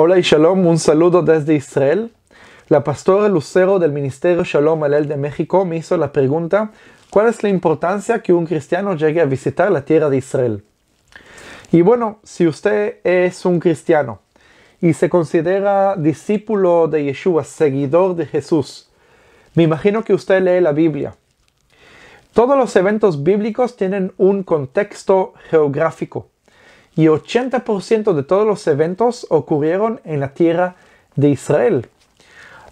Hola y Shalom, un saludo desde Israel. La pastora Lucero del Ministerio Shalom Alel de México me hizo la pregunta, ¿cuál es la importancia que un cristiano llegue a visitar la tierra de Israel? Y bueno, si usted es un cristiano y se considera discípulo de Yeshua, seguidor de Jesús, me imagino que usted lee la Biblia. Todos los eventos bíblicos tienen un contexto geográfico y 80% de todos los eventos ocurrieron en la tierra de Israel.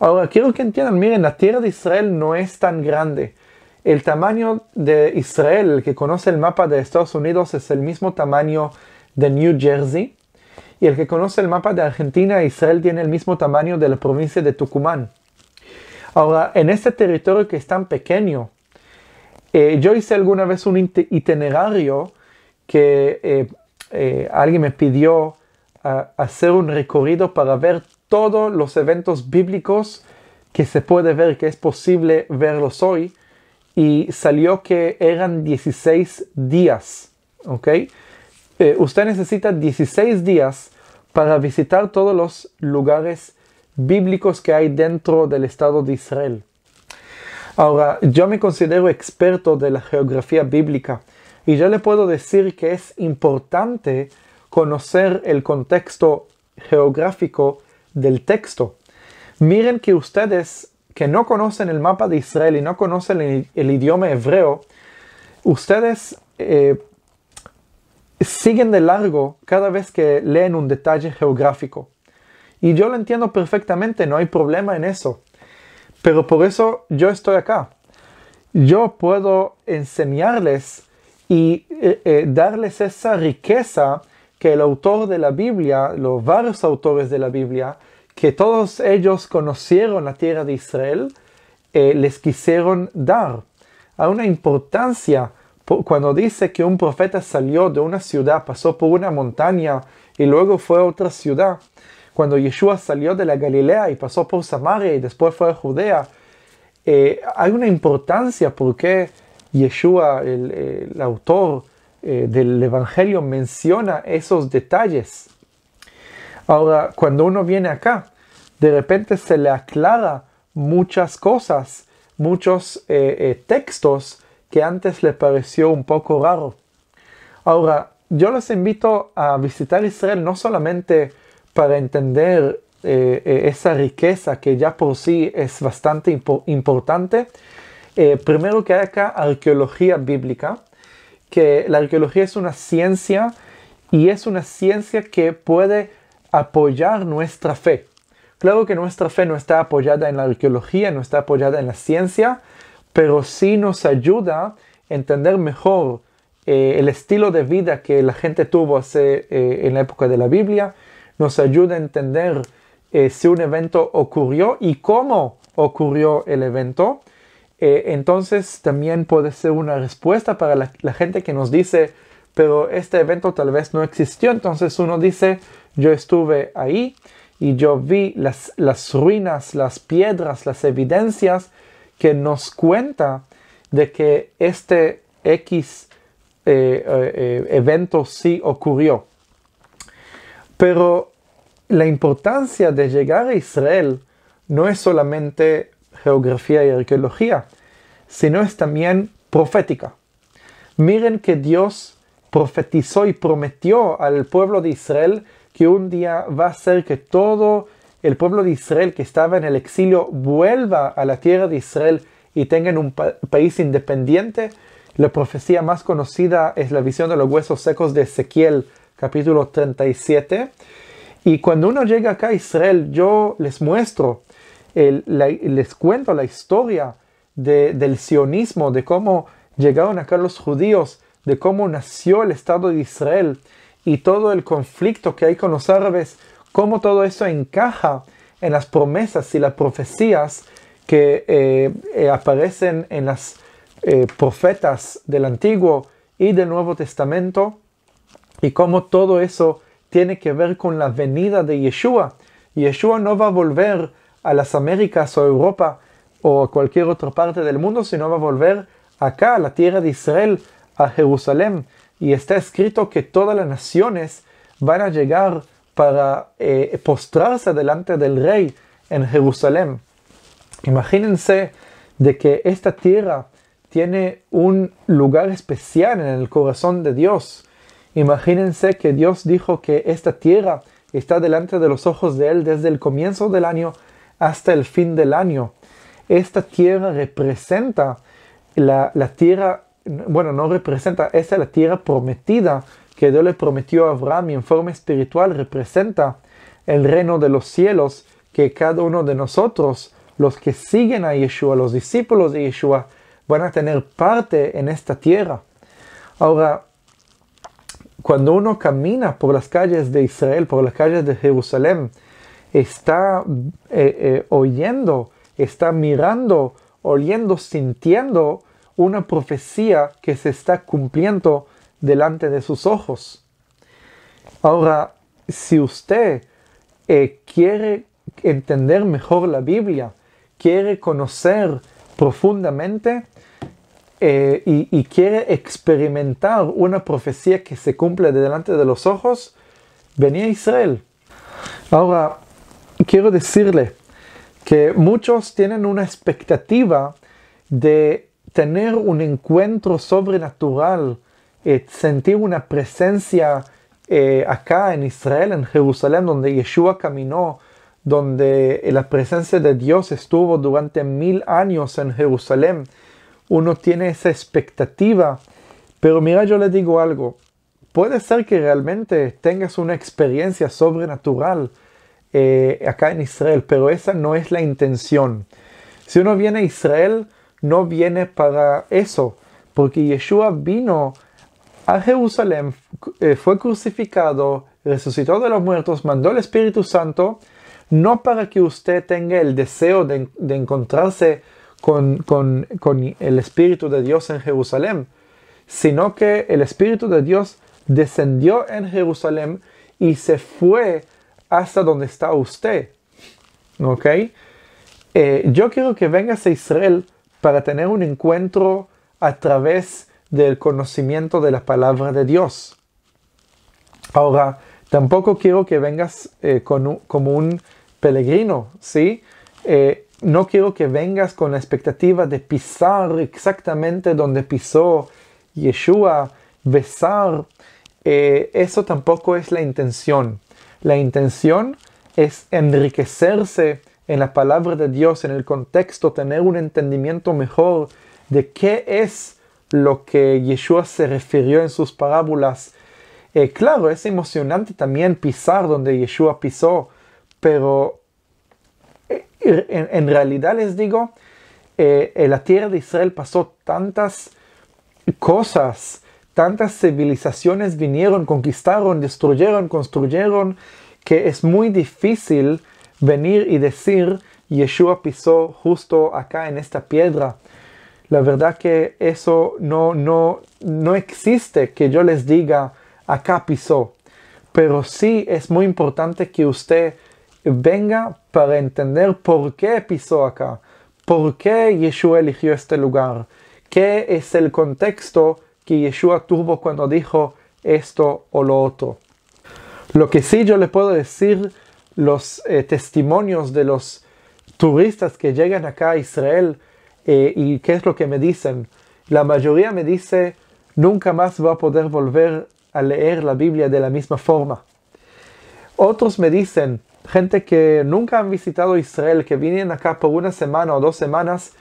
Ahora quiero que entiendan, miren, la tierra de Israel no es tan grande. El tamaño de Israel, el que conoce el mapa de Estados Unidos, es el mismo tamaño de New Jersey. Y el que conoce el mapa de Argentina, e Israel tiene el mismo tamaño de la provincia de Tucumán. Ahora, en este territorio que es tan pequeño, eh, yo hice alguna vez un itinerario que eh, eh, alguien me pidió ah, hacer un recorrido para ver todos los eventos bíblicos que se puede ver, que es posible verlos hoy, y salió que eran 16 días, ¿ok? Eh, usted necesita 16 días para visitar todos los lugares bíblicos que hay dentro del Estado de Israel. Ahora, yo me considero experto de la geografía bíblica y yo le puedo decir que es importante conocer el contexto geográfico del texto. Miren que ustedes que no conocen el mapa de Israel y no conocen el, idioma hebreo, ustedes eh, siguen de largo cada vez que leen un detalle geográfico. Y yo lo entiendo perfectamente, no hay problema en eso. Pero por eso yo estoy acá. Yo puedo enseñarles y eh, eh, darles esa riqueza que el autor de la Biblia, los varios autores de la Biblia, que todos ellos conocieron la tierra de Israel, eh, les quisieron dar. Hay una importancia cuando dice que un profeta salió de una ciudad, pasó por una montaña y luego fue a otra ciudad. Cuando Yeshua salió de la Galilea y pasó por Samaria y después fue a Judea, hay una importancia porque Yeshua, el, autor eh, del Evangelio, menciona esos detalles. Ahora, cuando uno viene acá, de repente se le aclara muchas cosas, muchos eh, eh, textos que antes le pareció un poco raro. Ahora, yo los invito a visitar Israel no solamente para entender esa riqueza que ya por sí es bastante importante, eh, primero que hay acá arqueología bíblica, que la arqueología es una ciencia y es una ciencia que puede apoyar nuestra fe. Claro que nuestra fe no está apoyada en la arqueología, no está apoyada en la ciencia, pero sí nos ayuda a entender mejor eh, el estilo de vida que la gente tuvo hace, eh, en la época de la Biblia, nos ayuda a entender si un evento ocurrió y cómo ocurrió el evento eh, entonces también puede ser una respuesta para la, gente que nos dice, pero este evento tal vez no existió. Entonces uno dice, yo estuve ahí y yo vi las, las, ruinas, las piedras, las evidencias que nos cuenta de que este X eh, eh, evento sí ocurrió. Pero la importancia de llegar a Israel no es solamente geografía y arqueología, sino es también profética. Miren que Dios profetizó y prometió al pueblo de Israel que un día va a ser que todo el pueblo de Israel que estaba en el exilio vuelva a la tierra de Israel y tengan un país independiente. La profecía más conocida es la visión de los huesos secos de Ezequiel, capítulo 37. Y cuando uno llega acá a Israel, yo les muestro les cuento la historia del sionismo, de cómo llegaron acá los judíos, de cómo nació el Estado de Israel y todo el conflicto que hay con los árabes, cómo todo eso encaja en las promesas y las profecías que eh, eh, aparecen en las eh, profetas del Antiguo y del Nuevo Testamento y cómo todo eso tiene que ver con la venida de Yeshua. Yeshua no va a volver a las Américas o Europa o a cualquier otra parte del mundo, sino va a volver acá, a la tierra de Israel, a Jerusalén. Y está escrito que todas las naciones van a llegar para eh, postrarse delante del rey en Jerusalén. Imagínense de que esta tierra tiene un lugar especial en el corazón de Dios. Imagínense que Dios dijo que esta tierra está delante de los ojos de Él desde el comienzo del año hasta el fin del año. Esta tierra representa la, tierra, bueno, no representa, esa es la tierra prometida que Dios le prometió a Abraham y en forma espiritual representa el reino de los cielos que cada uno de nosotros, los que siguen a Yeshua, los discípulos de Yeshua, van a tener parte en esta tierra. Ahora, cuando uno camina por las calles de Israel, por las calles de Jerusalén, está eh, eh, oyendo, está mirando, oliendo, sintiendo una profecía que se está cumpliendo delante de sus ojos. Ahora, si usted eh, quiere entender mejor la Biblia, quiere conocer profundamente y, quiere experimentar una profecía que se cumple delante de los ojos, venía a Israel. Ahora, quiero decirle que muchos tienen una expectativa de tener un encuentro sobrenatural, eh, sentir una presencia eh, acá en Israel, en Jerusalén, donde Yeshua caminó, donde la presencia de Dios estuvo durante mil años en Jerusalén. Uno tiene esa expectativa, pero mira, yo le digo algo, puede ser que realmente tengas una experiencia sobrenatural, eh, acá en Israel, pero esa no es la intención. Si uno viene a Israel, no viene para eso, porque Yeshua vino a Jerusalén, eh, fue crucificado, resucitó de los muertos, mandó el Espíritu Santo, no para que usted tenga el deseo de, encontrarse con, con, el Espíritu de Dios en Jerusalén, sino que el Espíritu de Dios descendió en Jerusalén y se fue hasta donde está usted. ¿Ok? Eh, yo quiero que vengas a Israel para tener un encuentro a través del conocimiento de la palabra de Dios. Ahora, tampoco quiero que vengas eh, como un peregrino, ¿sí? Eh, no quiero que vengas con la expectativa de pisar exactamente donde pisó Yeshua, besar. eso tampoco es la intención. La intención es enriquecerse en la palabra de Dios, en el contexto, tener un entendimiento mejor de qué es lo que Yeshua se refirió en sus parábolas. Eh, claro, es emocionante también pisar donde Yeshua pisó, pero eh, en, realidad les digo, eh, en la tierra de Israel pasó tantas cosas tantas civilizaciones vinieron, conquistaron, destruyeron, construyeron, que es muy difícil venir y decir, Yeshua pisó justo acá en esta piedra. La verdad que eso no, no, existe que yo les diga, acá pisó. Pero sí es muy importante que usted venga para entender por qué pisó acá, por qué Yeshua eligió este lugar, qué es el contexto que Yeshua tuvo cuando dijo esto o lo otro. Lo que sí yo le puedo decir, los eh, testimonios de los turistas que llegan acá a Israel eh, y qué es lo que me dicen. La mayoría me dice, nunca más va a poder volver a leer la Biblia de la misma forma. Otros me dicen, gente que nunca han visitado Israel, que vienen acá por una semana o dos semanas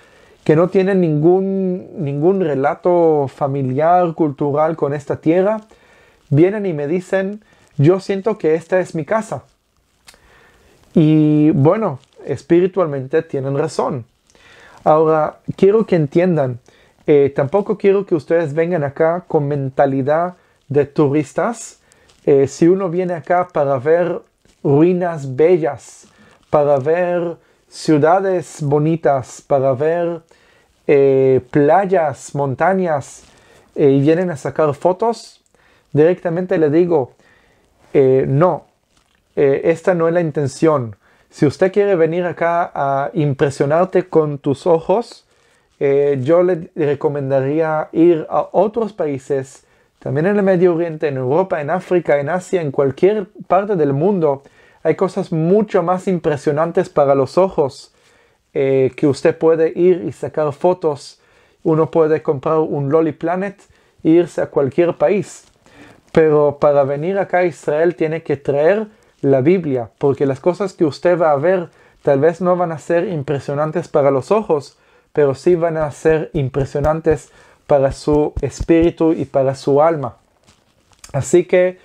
que no tienen ningún, ningún relato familiar, cultural con esta tierra, vienen y me dicen, yo siento que esta es mi casa. Y bueno, espiritualmente tienen razón. Ahora, quiero que entiendan, eh, tampoco quiero que ustedes vengan acá con mentalidad de turistas. Eh, si uno viene acá para ver ruinas bellas, para ver ciudades bonitas, para ver eh, playas, montañas, eh, y vienen a sacar fotos, directamente le digo, eh, no, esta no es la intención. Si usted quiere venir acá a impresionarte con tus ojos, yo le recomendaría ir a otros países, también en el Medio Oriente, en Europa, en África, en Asia, en cualquier parte del mundo, hay cosas mucho más impresionantes para los ojos eh, que usted puede ir y sacar fotos. Uno puede comprar un Lolly Planet e irse a cualquier país. Pero para venir acá a Israel tiene que traer la Biblia, porque las cosas que usted va a ver tal vez no van a ser impresionantes para los ojos, pero sí van a ser impresionantes para su espíritu y para su alma. Así que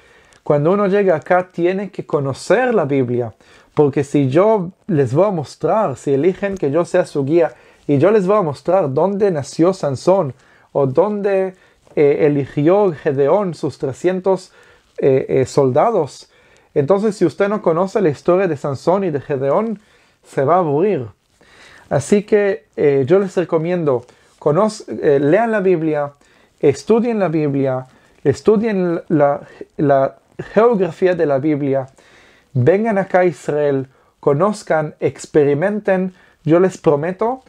cuando uno llega acá tiene que conocer la Biblia, porque si yo les voy a mostrar, si eligen que yo sea su guía y yo les voy a mostrar dónde nació Sansón o dónde eh, eligió Gedeón sus 300 eh, eh, soldados, entonces si usted no conoce la historia de Sansón y de Gedeón, se va a aburrir. Así que yo les recomiendo, lean la Biblia, estudien la Biblia, estudien la, la, geografía de la Biblia. Vengan acá a Israel, conozcan, experimenten. Yo les prometo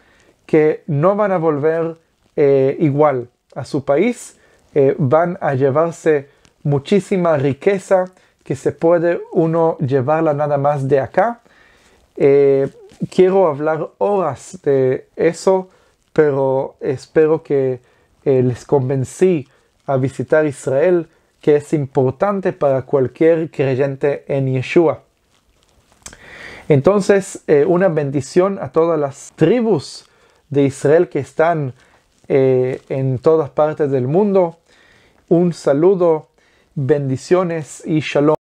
que no van a volver eh, igual a su país. Eh, van a llevarse muchísima riqueza que se puede uno llevarla nada más de acá. Eh, quiero hablar horas de eso, pero espero que les convencí a visitar Israel que es importante para cualquier creyente en Yeshua. Entonces, eh, una bendición a todas las tribus de Israel que están eh, en todas partes del mundo. Un saludo, bendiciones y shalom.